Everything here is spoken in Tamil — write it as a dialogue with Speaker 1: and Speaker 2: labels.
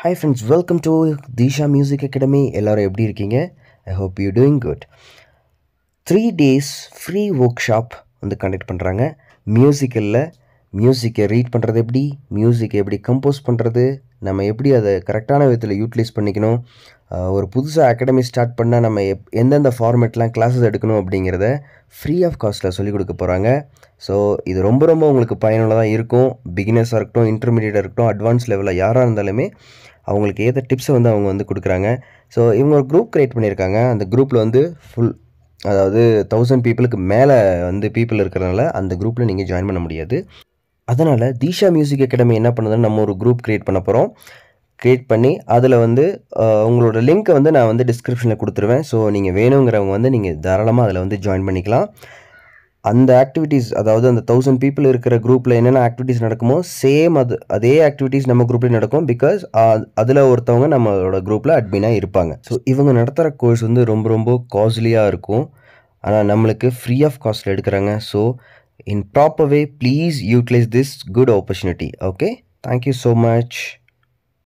Speaker 1: hi friends welcome to Deesha music academy எல்லோரும் எப்படி இருக்கீங்க I hope you doing good three days free workshop வந்து கண்டக்ட் பண்ணுறாங்க மியூசிக்கலில் மியூசிக்கை ரீட் பண்ணுறது எப்படி மியூசிக்கை எப்படி கம்போஸ் பண்ணுறது நம்ம எப்படி அதை கரெக்டான விதத்தில் யூட்டிலைஸ் பண்ணிக்கணும் ஒரு புதுசாக அகாடமி ஸ்டார்ட் பண்ணால் நம்ம எப் எந்தெந்த ஃபார்மேட்லாம் கிளாஸஸ் எடுக்கணும் அப்படிங்கிறத ஃப்ரீ ஆஃப் காஸ்ட்டில் சொல்லிக் கொடுக்க போகிறாங்க ஸோ இது ரொம்ப ரொம்ப உங்களுக்கு பயனுள்ளதாக இருக்கும் பிகினர்ஸாக இருக்கட்டும் இன்டர்மீடியட்டாக இருக்கட்டும் அட்வான்ஸ் லெவலில் யாராக இருந்தாலுமே அவங்களுக்கு ஏற்ற டிப்ஸை வந்து அவங்க வந்து கொடுக்குறாங்க ஸோ இவங்க ஒரு குரூப் க்ரியேட் பண்ணியிருக்காங்க அந்த குரூப்பில் வந்து ஃபுல் அதாவது தௌசண்ட் பீப்புளுக்கு மேலே வந்து பீப்புள் இருக்கிறனால அந்த குரூப்பில் நீங்கள் ஜாயின் பண்ண முடியாது அதனால் தீஷா மியூசிக் அகாடமி என்ன பண்ணுதுன்னு நம்ம ஒரு குரூப் க்ரியேட் பண்ண போகிறோம் க்ரியேட் பண்ணி அதில் வந்து உங்களோட லிங்க்கை வந்து நான் வந்து டிஸ்கிரிப்ஷனில் கொடுத்துருவேன் ஸோ நீங்கள் வேணுங்கிறவங்க வந்து நீங்கள் தாராளமாக அதில் வந்து ஜாயின் பண்ணிக்கலாம் அந்த ஆக்டிவிட்டீஸ் அதாவது அந்த தௌசண்ட் பீப்புள் இருக்கிற குரூப்பில் என்னென்ன ஆக்டிவிட்டீஸ் நடக்குமோ சேம் அது அதே ஆக்டிவிட்டீஸ் நம்ம குரூப்லேயும் நடக்கும் பிகாஸ் அதில் ஒருத்தவங்க நம்மளோட குரூப்பில் அட்மினாக இருப்பாங்க ஸோ இவங்க நடத்துகிற கோர்ஸ் வந்து ரொம்ப ரொம்ப காஸ்ட்லியாக இருக்கும் ஆனால் நம்மளுக்கு ஃப்ரீ ஆஃப் காஸ்ட்டில் எடுக்கிறாங்க so in proper way please utilise this good opportunity okay thank you so much